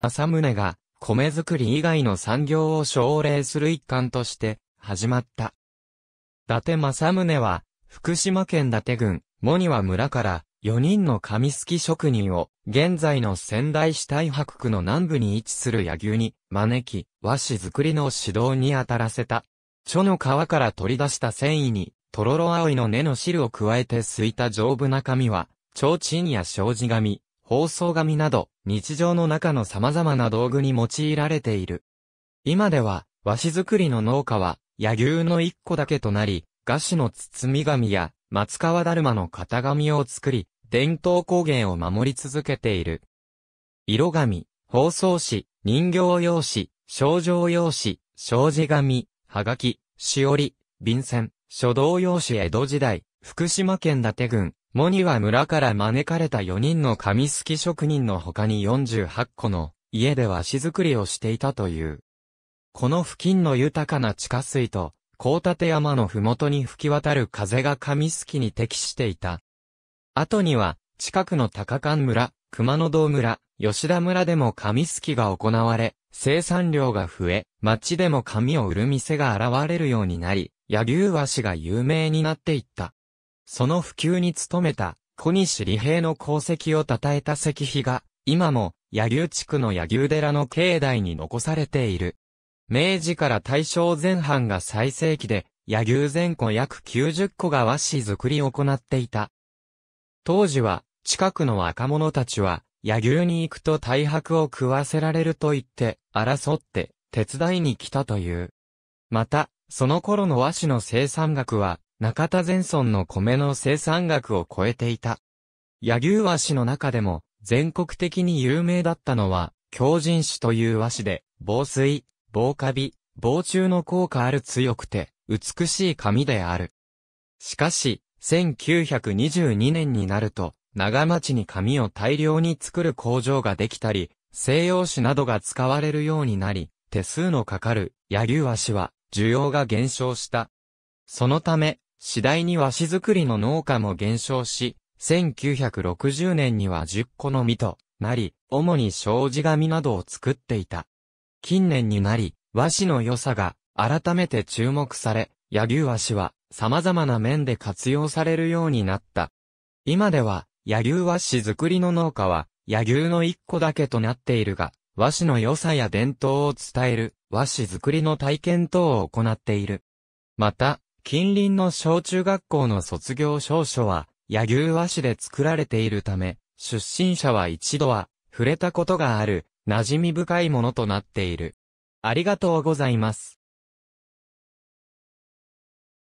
政宗が米作り以外の産業を奨励する一環として始まった。伊達政宗は福島県伊達郡モニワ村から4人の紙すき職人を現在の仙台市大白区の南部に位置する柳生に招き和紙作りの指導に当たらせた。蝶の皮から取り出した繊維にとろろ葵の根の汁を加えてすいた丈夫な紙は、提灯や障子紙、包装紙など、日常の中の様々な道具に用いられている。今では、和紙作りの農家は、野牛の一個だけとなり、菓子の包み紙や松川だるまの型紙を作り、伝統工芸を守り続けている。色紙、包装紙、人形用紙、症状用紙、障子紙、はがき、しおり、便箋、書道用紙江戸時代、福島県伊達郡、モニは村から招かれた4人の紙すき職人の他に48個の家で和紙作りをしていたという。この付近の豊かな地下水と、高立山の麓に吹き渡る風が紙すきに適していた。後には、近くの高間村、熊野道村、吉田村でも紙すきが行われ、生産量が増え、町でも紙を売る店が現れるようになり、野牛和紙が有名になっていった。その普及に努めた小西利平の功績を称えた石碑が、今も、柳生地区の柳生寺の境内に残されている。明治から大正前半が最盛期で、柳生前後約90個が和紙作りを行っていた。当時は、近くの若者たちは、柳生に行くと大白を食わせられると言って、争って、手伝いに来たという。また、その頃の和紙の生産額は、中田前村の米の生産額を超えていた。柳生和紙の中でも、全国的に有名だったのは、強人種という和紙で、防水、防カビ、防虫の効果ある強くて、美しい紙である。しかし、1922年になると、長町に紙を大量に作る工場ができたり、西洋紙などが使われるようになり、手数のかかる、柳生和紙は、需要が減少した。そのため、次第に和紙作りの農家も減少し、1960年には10個の実となり、主に障子紙などを作っていた。近年になり、和紙の良さが改めて注目され、柳生和紙は様々な面で活用されるようになった。今では、柳生和紙作りの農家は、柳生の一個だけとなっているが、和紙の良さや伝統を伝える和紙作りの体験等を行っている。また、近隣の小中学校の卒業証書は、柳生和紙で作られているため、出身者は一度は、触れたことがある、馴染み深いものとなっている。ありがとうございます。